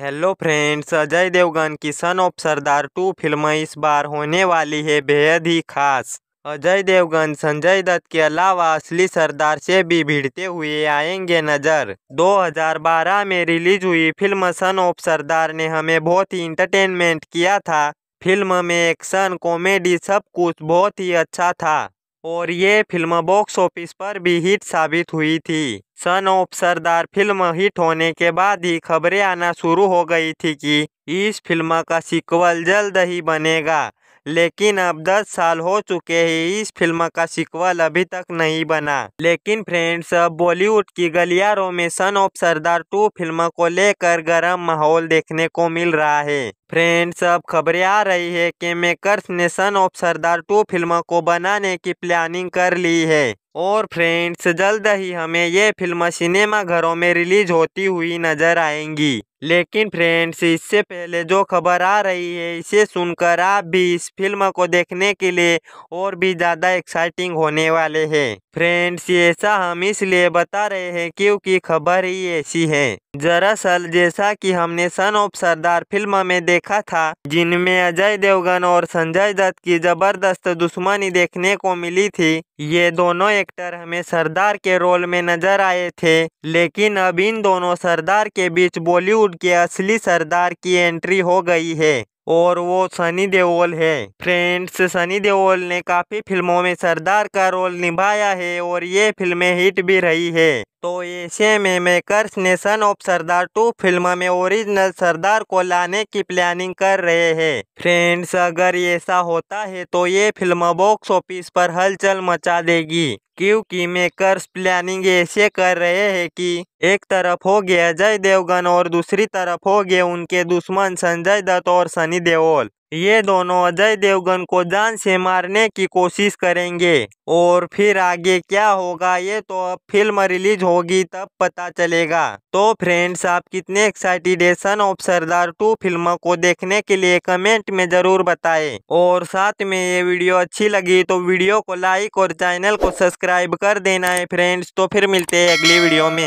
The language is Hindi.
हेलो फ्रेंड्स अजय देवगन की सन ऑफ सरदार टू फिल्म इस बार होने वाली है बेहद ही खास अजय देवगन संजय दत्त के अलावा असली सरदार से भी भिड़ते हुए आएंगे नजर 2012 में रिलीज हुई फिल्म सन ऑफ सरदार ने हमें बहुत ही इंटरटेनमेंट किया था फिल्म में एक्शन कॉमेडी सब कुछ बहुत ही अच्छा था और ये फिल्म बॉक्स ऑफिस पर भी हिट साबित हुई थी सन ऑफ सरदार फिल्म हिट होने के बाद ही खबरें आना शुरू हो गई थी कि इस फिल्म का सीक्वल जल्द ही बनेगा लेकिन अब 10 साल हो चुके हैं इस फिल्म का सिक्वल अभी तक नहीं बना लेकिन फ्रेंड्स अब बॉलीवुड की गलियारों में सन ऑफ सरदार टू फिल्म को लेकर गर्म माहौल देखने को मिल रहा है फ्रेंड्स अब खबरें आ रही है कि मेकर्स ने सन ऑफ सरदार टू फिल्म को बनाने की प्लानिंग कर ली है और फ्रेंड्स जल्द ही हमें ये फिल्म सिनेमा घरों में रिलीज होती हुई नजर आएंगी लेकिन फ्रेंड्स इससे पहले जो खबर आ रही है इसे सुनकर आप भी इस फिल्म को देखने के लिए और भी ज़्यादा एक्साइटिंग होने वाले हैं फ्रेंड्स ऐसा हम इसलिए बता रहे हैं क्योंकि खबर ही ऐसी है दरअसल जैसा कि हमने सन ऑफ सरदार फिल्म में देखा था जिनमें अजय देवगन और संजय दत्त की जबरदस्त दुश्मनी देखने को मिली थी ये दोनों एक्टर हमें सरदार के रोल में नजर आए थे लेकिन अब इन दोनों सरदार के बीच बॉलीवुड बॉलीवुड के असली सरदार की एंट्री हो गई है और वो सनी देओल है फ्रेंड्स सनी देओल ने काफ़ी फिल्मों में सरदार का रोल निभाया है और ये फिल्में हिट भी रही है तो ऐसे में मेकर्स नेशन ऑफ सरदार टू फिल्म में ओरिजिनल सरदार को लाने की प्लानिंग कर रहे हैं फ्रेंड्स अगर ऐसा होता है तो ये फिल्म बॉक्स ऑफिस पर हलचल मचा देगी क्योंकि मेकर्स प्लानिंग ऐसे कर रहे हैं कि एक तरफ हो गए अजय देवगन और दूसरी तरफ हो गए उनके दुश्मन संजय दत्त और सनी देओल ये दोनों अजय देवगन को जान से मारने की कोशिश करेंगे और फिर आगे क्या होगा ये तो अब फिल्म रिलीज होगी तब पता चलेगा तो फ्रेंड्स आप कितने एक्साइटेड है सन ऑफ सरदार टू फिल्म को देखने के लिए कमेंट में ज़रूर बताएं और साथ में ये वीडियो अच्छी लगी तो वीडियो को लाइक और चैनल को सब्सक्राइब कर देना है फ्रेंड्स तो फिर मिलते हैं अगली वीडियो में